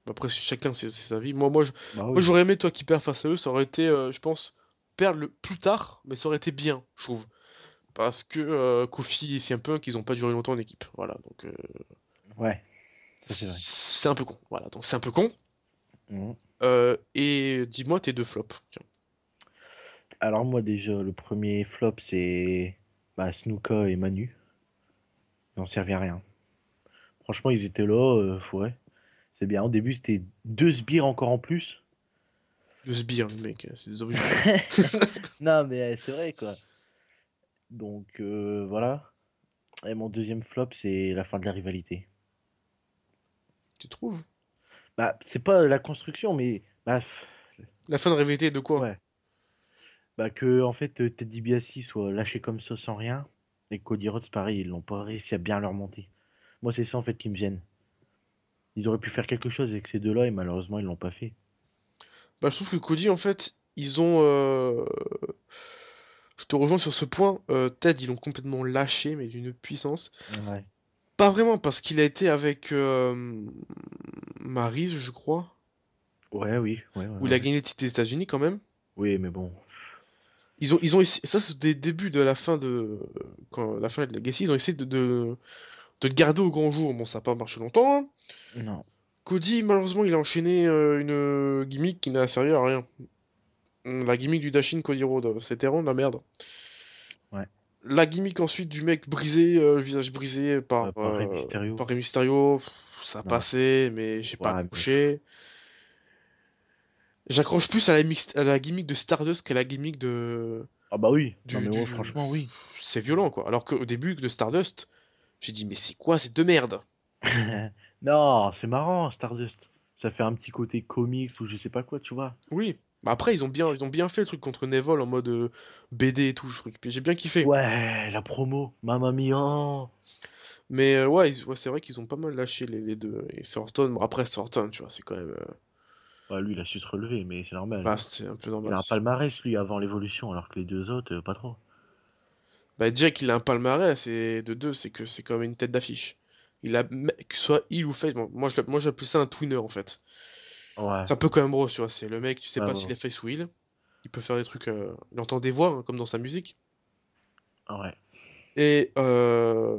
Après, chacun c'est sa vie. Moi, moi, bah j'aurais aimé toi qui perds face à eux, ça aurait été, euh, je pense, perdre le plus tard, mais ça aurait été bien, je trouve, parce que euh, Kofi et un peu qu'ils n'ont pas duré longtemps en équipe. Voilà, donc. Euh, ouais. C'est un peu con. Voilà, donc c'est un peu con. Mmh. et dis-moi tes deux flops. Alors moi déjà, le premier flop c'est bah, Snuka et Manu. Ils n'en servaient à rien. Franchement, ils étaient là, ouais c'est bien. Au début, c'était deux sbires encore en plus. Deux sbires, mec, c'est des (laughs) non, mais eh, c'est vrai, quoi. Donc, euh, voilà. Et mon deuxième flop, c'est la fin de la rivalité. Tu trouves Bah, c'est pas la construction, mais. Bah, La fin de rivalité de quoi Ouais. Bah, que, en fait, euh, Teddy Biassi soit lâché comme ça sans rien, et Cody Rhodes, pareil, ils l'ont pas réussi à bien leur monter. Moi, c'est ça, en fait, qui me gêne ils auraient pu faire quelque chose avec ces deux-là et malheureusement ils l'ont pas fait. Bah, je trouve que Cody, en fait, ils ont. Euh, je te rejoins sur ce point. Euh, Ted, ils l'ont complètement lâché, mais d'une puissance. Pas vraiment, parce qu'il a été avec euh... Maryse, je crois. Ouais, oui. Ou la où il a gagné titre des États-Unis quand même. Oui, mais bon. Ils ont, ils ont Ça, c'est des débuts de la fin de. Quand la fin de la Legacy, ils ont essayé de de garder au grand jour. Bon, ça n'a pas marché longtemps. Hein. Non. Cody, malheureusement, il a enchaîné euh, une euh, gimmick qui n'a servi à rien. Hmm, la gimmick du Dashin Cody Road, euh, c'était rond, la merde. Ouais. La gimmick ensuite du mec brisé, le visage brisé par, par, Mysterio. ça a passé, mais j'ai pas accroché. J'accroche plus à la, gimmick de Stardust qu'à la gimmick de. Ah bah oui, du, franchement, oui. C'est violent quoi. Alors qu'au début de Stardust, j'ai dit, mais c'est quoi ces deux merdes (laughs) Non, c'est marrant, Stardust. Ça fait un petit côté comics ou je sais pas quoi, tu vois. Oui. Bah, après, ils ont, bien, ils ont bien fait le truc contre Nevol en mode euh, BD et tout, ce truc. J'ai bien kiffé. Ouais, la promo, Mamma Mia. Mais euh, ouais, c'est vrai qu'ils ont pas mal lâché les, deux. Et Sorton, après Sorton, tu vois, c'est quand même. Euh, lui, il a su se relever, mais c'est normal. Bah, c'est un peu normal. Il a un palmarès, lui, avant l'évolution, alors que les deux autres, pas trop. Bah, dire qu'il a un palmarès, et de deux, c'est que c'est quand même une tête d'affiche. Il a, que soit il ou Face, moi, je, moi j'appelle ça un twinner en fait. Ouais. C'est un peu même Bro, tu vois, c'est le mec, tu sais pas s'il est Face ou il. Il peut faire des trucs, euh, il entend des voix, hein, comme dans sa musique. Ouais. Et euh,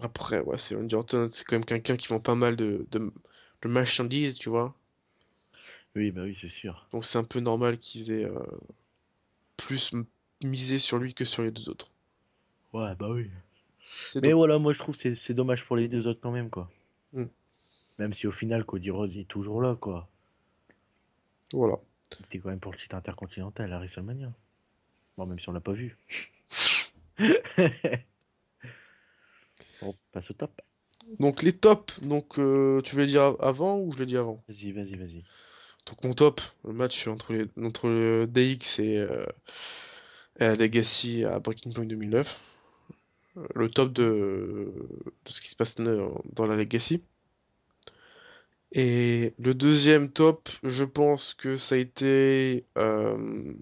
après, ouais, c'est c'est quand même quelqu'un qui vend pas mal de, de, de tu vois. Oui, bah oui, c'est sûr. Donc c'est un peu normal qu'ils aient euh, plus miser sur lui que sur les deux autres. Ouais, bah oui. Mais voilà, moi je trouve que c'est dommage pour les deux autres quand même, quoi. Hmm. Même si au final, Cody Rhodes est toujours là, quoi. Voilà. Il était quand même pour le titre intercontinental à WrestleMania. Bon, même si on l'a pas vu. (laughs) on passe au top. Donc les tops, donc euh, tu veux dire avant ou je le dis avant Vas-y, vas-y, vas-y. Donc mon top, le match entre entre le DX et euh, la Legacy à Breaking Point 2009. Le top de, ce qui se passe dans la Legacy. Et le deuxième top, je pense que ça a été euh,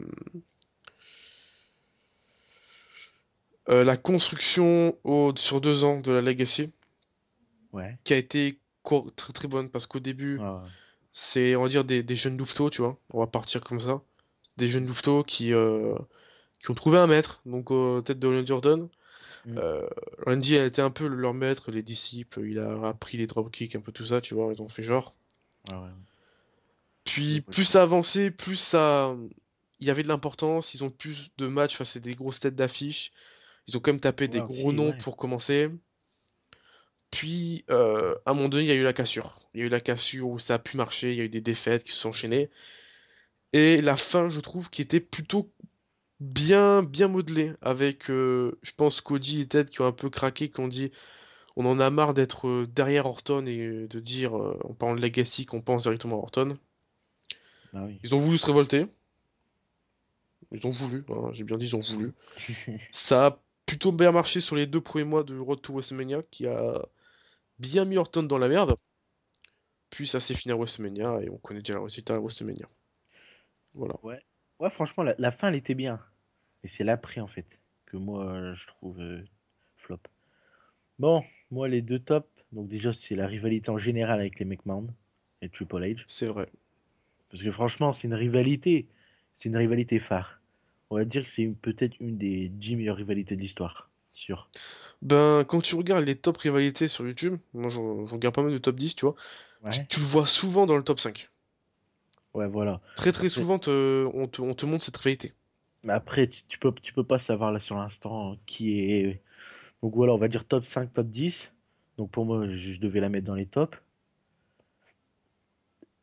euh, la construction sur deux ans de la Legacy, qui a été très très bonne parce qu'au début, c'est on va dire des, jeunes louveteaux, tu vois, on va partir comme ça, des jeunes louveteaux qui euh, ont trouvé un maître, donc aux tête de Randy Jordan mm. euh, Randy a été un peu leur maître, les disciples, il a appris les drop dropkicks, un peu tout ça, tu vois, ils ont fait genre. Ah Puis plus ça avançait, plus ça. Il y avait de l'importance, ils ont plus de matchs, face à des grosses têtes d'affiche. Ils ont quand même tapé des gros noms pour commencer. Puis, euh, à un moment donné, il y a eu la cassure. Il y a eu la cassure où ça a pu marcher, il y a eu des défaites qui se sont enchaînées. Et la fin, je trouve, qui était plutôt bien, bien modelé. Avec, euh, je pense, Cody et Ted qui ont un peu craqué, qui ont dit on en a marre d'être euh, derrière Orton et euh, de dire, en parlant de Legacy, qu'on pense directement à Orton. Bah ils ont voulu se révolter. Ils ont voulu, hein, j'ai bien dit, ils ont voulu. (laughs) ça a plutôt bien marché sur les deux premiers mois de Road to WrestleMania qui a bien mis Orton dans la merde. Puis ça s'est fini à WrestleMania et on connaît déjà le résultat à WrestleMania. Voilà. Ouais. Ouais, franchement, la, fin, elle était bien. Et c'est l'après, en fait, que moi, je trouve euh, flop. Bon, moi, les deux tops. Donc, déjà, c'est la rivalité en général avec les McMahon et Triple H. C'est vrai. Parce que franchement, c'est une rivalité. C'est une rivalité phare. On va dire que c'est peut-être une des 10 meilleures rivalités de l'histoire. Sûr. Ben, quand tu regardes les top rivalités sur YouTube, moi, je, regarde pas mal de top 10, tu vois. tu le vois souvent dans le top 5. Ouais, voilà. Très très souvent, on, te, montre cette réalité. Mais après, tu, peux, pas savoir là sur l'instant qui est. Donc voilà, on va dire top 5, top 10. Donc pour moi, je, devais la mettre dans les tops.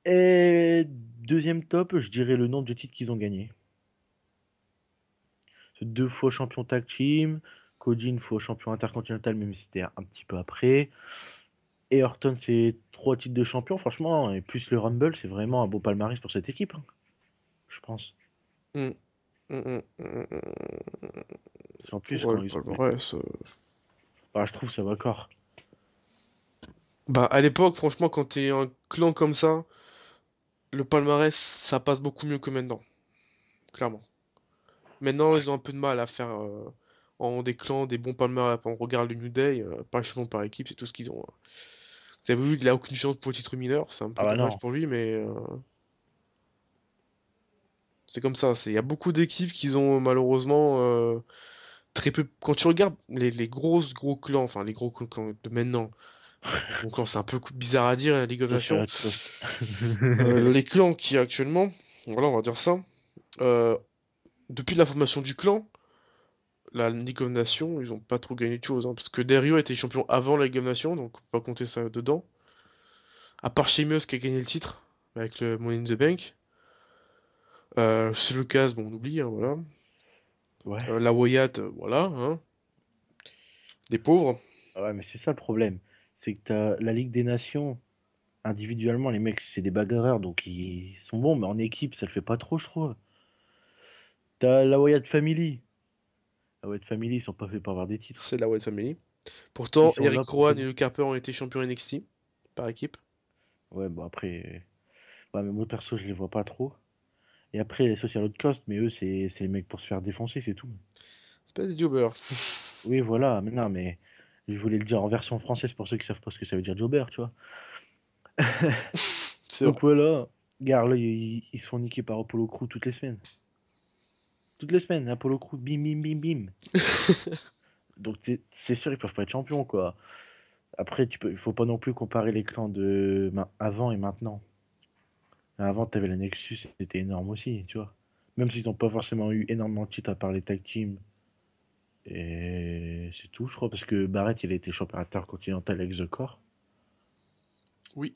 Et deuxième top, je dirais le nombre de titres qu'ils ont gagnés. Deux fois champion tag team, Cody fois champion intercontinental, même si c'était un petit peu après. Orton c'est trois titres de champion, franchement, et plus le Rumble, c'est vraiment un beau palmarès pour cette équipe, hein. je pense. Mmh. Mmh, mmh, c'est en plus bah, je trouve ça va Bah, à l'époque, franchement, quand tu es un clan comme ça, le palmarès, ça passe beaucoup mieux que maintenant. Clairement. Maintenant, ils ont un peu de mal à faire euh, en des clans des bons palmarès. On regarde le New Day, euh, pas pas par équipe, c'est tout ce qu'ils ont. Hein. Il n'a aucune chance pour le titre mineur, c'est un peu ah bah dommage pour lui, mais euh, c'est comme ça. Il y a beaucoup d'équipes qui ont malheureusement euh, très peu. Quand tu regardes les, gros gros clans, enfin les gros clans de maintenant, (laughs) c'est un peu bizarre à dire, hein, la of Nations. Euh, (laughs) les clans qui actuellement, voilà, on va dire ça. depuis la formation du clan, la Ligue of Nations, ils ont pas trop gagné de choses. Hein, parce que Derio était champion avant la Ligue of Nations, donc on peut pas compter ça dedans. À part Sheamus qui a gagné le titre avec le Money in the Bank. Euh, c'est bon, on oublie, hein, voilà. Euh, la Wyatt, euh, voilà. Hein. Des pauvres. Ah ouais, mais c'est ça le problème. C'est que la Ligue des Nations, individuellement, les mecs, c'est des bagarreurs, donc ils sont bons, mais en équipe, ça le fait pas trop, je trouve. T'as la Wyatt Family, la White Family, ils sont pas faits pour avoir des titres. C'est la White Family. Pourtant, Eric Rowan et Luke Harper ont été champions NXT par équipe. Ouais, bon après, bah, mais moi perso, je les vois pas trop. Et après, les Social Outcast, mais eux, c'est les mecs pour se faire défoncer, c'est tout. C'est pas des jobbers. (laughs) oui, voilà, mais mais je voulais le dire en version française pour ceux qui savent pas ce que ça veut dire jobber, tu vois. (laughs) Donc voilà, Gar, ils se font niquer par Apollo Crew toutes les semaines toutes les semaines. Apollo hein, Crew, bim, bim, bim, bim. (laughs) Donc c'est sûr, ils peuvent pas être champions, quoi. Après, tu peux, il faut pas non plus comparer les clans de avant et maintenant. Avant, tu avais la Nexus, c'était énorme aussi, tu vois. Même s'ils n'ont pas forcément eu énormément de titres à part les tag team Et c'est tout, je crois, parce que Barrett, il a été champion continental avec The Core. Oui.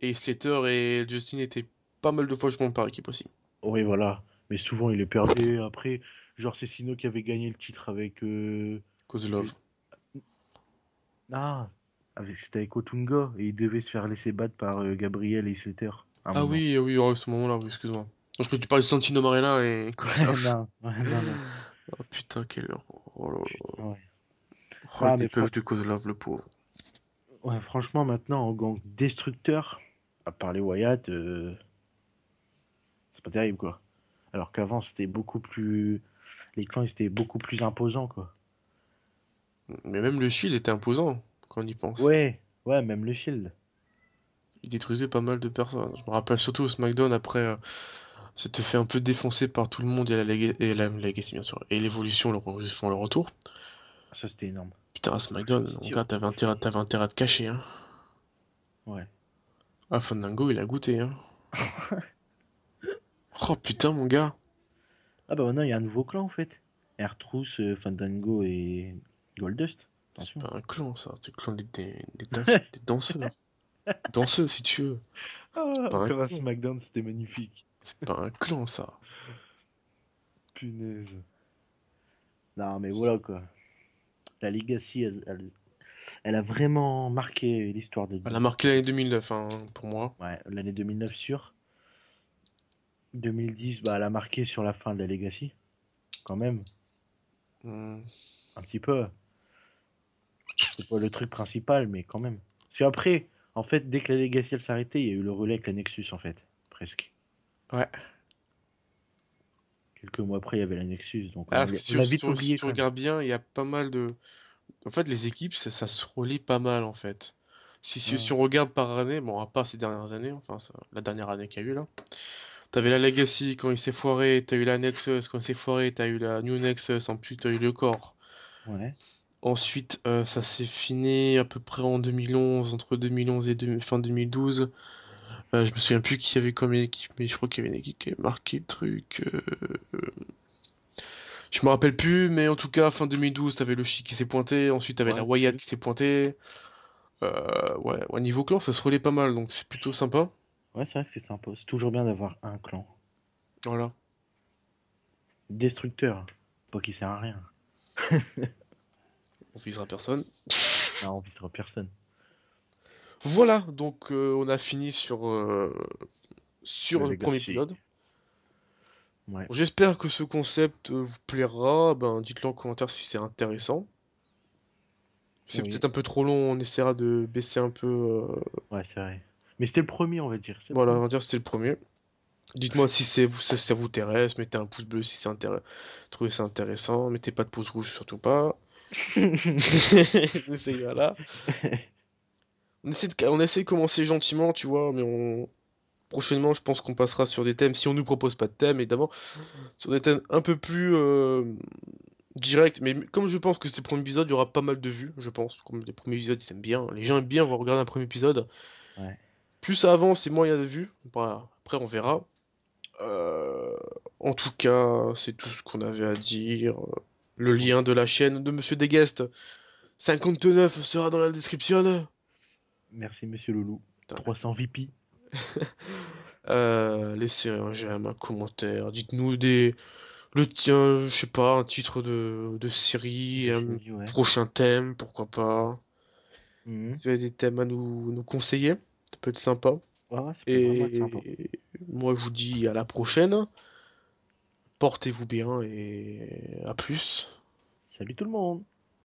Et Slater et Justin étaient pas mal de fois champions par équipe aussi. Oui, voilà mais souvent il est perdu Après, genre c'est qui avait gagné le titre avec. Euh... Kozlov. Ah, avec, c'était avec Otunga et il devait se faire laisser battre par euh, Gabriel et Isleter. Ah oui, oui, à ce moment-là, excuse-moi. Je que tu parles de Santino Marella et (laughs) Kozlov. non, non, Oh putain, quelle heure. Oh là là. Ouais. Oh, ah, mais de Kozlov, le pauvre. Ouais, franchement, maintenant, en gang destructeur, à part les Wyatt, euh, c'est pas terrible quoi. Alors qu'avant, c'était beaucoup plus. Les clans étaient beaucoup plus imposants, quoi. Mais même le shield était imposant, quand on y pense. Ouais, ouais, même le shield. Il détruisait pas mal de personnes. Je me rappelle surtout au SmackDown après. ça euh, C'était fait un peu défoncer par tout le monde et la, et la Legacy, bien sûr. Et l'évolution le, font le retour. Ça, c'était énorme. Putain, à SmackDown, t'avais intérêt, intérêt à te cacher. Hein. Ouais. Ah, Fandango, il a goûté. Hein. (laughs) Oh putain, mon gars. Ah bah maintenant, il y a un nouveau clan en fait. Ertrus, euh, Fandango et Goldust. C'est pas un clan ça, c'est le clan des, des, (laughs) danseurs. si tu veux. Ah, c'était magnifique. C'est pas un clan ça. Punaise. Non mais voilà quoi. La Legacy, elle, a vraiment marqué l'histoire de. Elle a marqué l'année 2009 hein, pour moi. Ouais, l'année 2009 sûr. 2010, bah, elle a marqué sur la fin de la Legacy, quand même. Hmm. Un petit peu. c'est pas le truc principal, mais quand même. Parce qu'après, en fait, dès que la Legacy s'arrêtait, il y a eu le relais avec la Nexus, en fait, presque. Ouais. Quelques mois après, il y avait la Nexus. Donc si tu bien, il y a pas mal de. En fait, les équipes, ça, se relie pas mal, en fait. Si, si, on regarde par année, bon, à part ces dernières années, enfin, la dernière année qu'il y a eu là, T'avais la Legacy quand il s'est foiré, t'as eu la Nexus quand il s'est foiré, t'as eu la New Nexus, en plus t'as eu le corps. Ensuite, euh, ça s'est fini à peu près en 2011, entre 2011 et fin 2012. Euh, je me souviens plus qui avait comme équipe, mais je crois qu'il y avait une équipe qui avait marqué le truc. Euh, je me rappelle plus, mais en tout cas, fin 2012, t'avais le Chi qui s'est pointé, ensuite t'avais la Wyatt qui s'est pointée. ouais, au niveau clan, ça se relait pas mal, donc c'est plutôt sympa. Ouais, c'est vrai que c'est sympa. C'est toujours bien d'avoir un clan. Voilà. Destructeur. Pas qui sert à rien. (laughs) on visera personne. Non, on visera personne. Voilà, donc euh, on a fini sur, euh, sur le, premier épisode. J'espère que ce concept euh, vous plaira. Ben, Dites-le en commentaire si c'est intéressant. C'est peut-être un peu trop long, on essaiera de baisser un peu. Ouais, c'est vrai. Mais c'était le premier, on va dire. Voilà, on va dire c'était le premier. Dites-moi si, c'est vous, ça vous intéresse, mettez un pouce bleu si c'est trouvez ça intéressant, mettez pas de pouce rouge surtout pas. c'est (laughs) (laughs) On essaie, de, on essaie commencer gentiment, tu vois, mais on, prochainement, je pense qu'on passera sur des thèmes, si on nous propose pas de thème, évidemment, sur des thèmes un peu plus euh, directs. Mais comme je pense que ces premier épisode, il y aura pas mal de vues, je pense. Comme les premiers épisodes, ils aiment bien. Les gens aiment bien voir regarder un premier épisode. Ouais plus ça avance et moins il y a de vues. Bah, après, on verra. Euh, en tout cas, c'est tout ce qu'on avait à dire. Le lien de la chaîne de Monsieur Deguest 59 sera dans la description. Merci Monsieur Loulou. 300 VP. (laughs) Euh, laissez un j'aime, un commentaire. Dites-nous des le tien, je sais pas, un titre de, série, un prochain thème, pourquoi pas. Mhm. des thèmes à nous, nous conseiller peut sympa. sympa. moi, je vous dis à la prochaine. Portez-vous bien et à plus. Salut tout le monde.